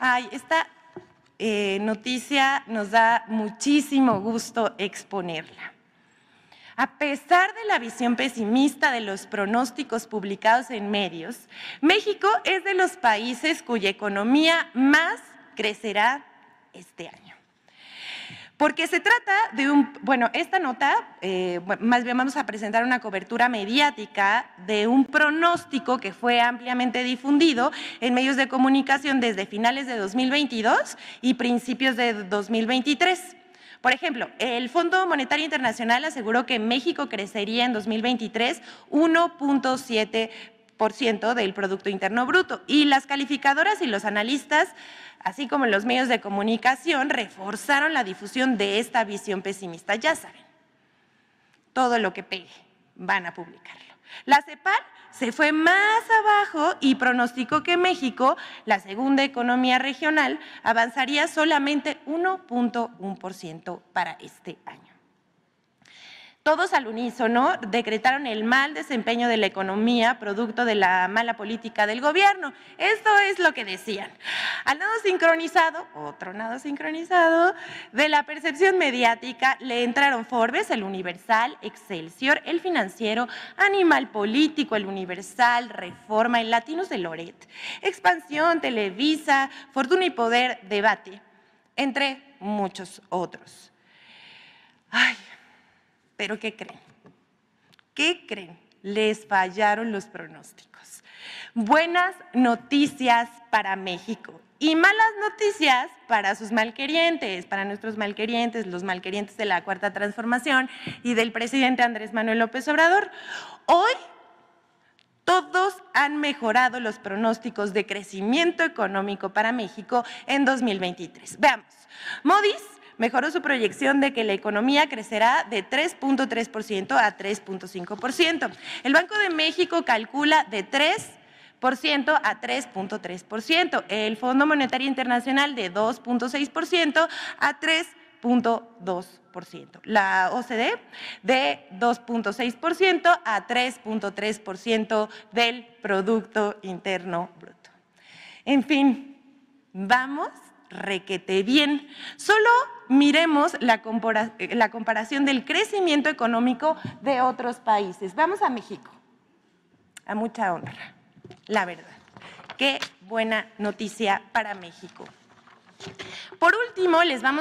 Ay, esta eh, noticia nos da muchísimo gusto exponerla. A pesar de la visión pesimista de los pronósticos publicados en medios, México es de los países cuya economía más crecerá este año. Porque se trata de un, bueno, esta nota, eh, más bien vamos a presentar una cobertura mediática de un pronóstico que fue ampliamente difundido en medios de comunicación desde finales de 2022 y principios de 2023. Por ejemplo, el Fondo Monetario Internacional aseguró que México crecería en 2023 1.7% del Producto Interno Bruto. Y las calificadoras y los analistas, así como los medios de comunicación, reforzaron la difusión de esta visión pesimista. Ya saben, todo lo que pegue van a publicarlo. La CEPAL se fue más abajo y pronosticó que México, la segunda economía regional, avanzaría solamente 1.1% para este año. Todos al unísono decretaron el mal desempeño de la economía producto de la mala política del gobierno. Esto es lo que decían. Al nado sincronizado, otro nado sincronizado, de la percepción mediática le entraron Forbes, el Universal, Excelsior, el Financiero, Animal Político, el Universal, Reforma, el Latinos de Loret, Expansión, Televisa, Fortuna y Poder, Debate, entre muchos otros. Ay, pero ¿qué creen? ¿Qué creen? Les fallaron los pronósticos. Buenas noticias para México y malas noticias para sus malquerientes, para nuestros malquerientes, los malquerientes de la Cuarta Transformación y del presidente Andrés Manuel López Obrador. Hoy todos han mejorado los pronósticos de crecimiento económico para México en 2023. Veamos, Modis mejoró su proyección de que la economía crecerá de 3.3% a 3.5%. El Banco de México calcula de 3 a 3.3%, el Fondo Monetario Internacional de 2.6% a 3.2%, la OCDE de 2.6% a 3.3% del Producto Interno Bruto. En fin, vamos requete bien. Solo miremos la, la comparación del crecimiento económico de otros países. Vamos a México. A mucha honra, la verdad. Qué buena noticia para México. Por último, les vamos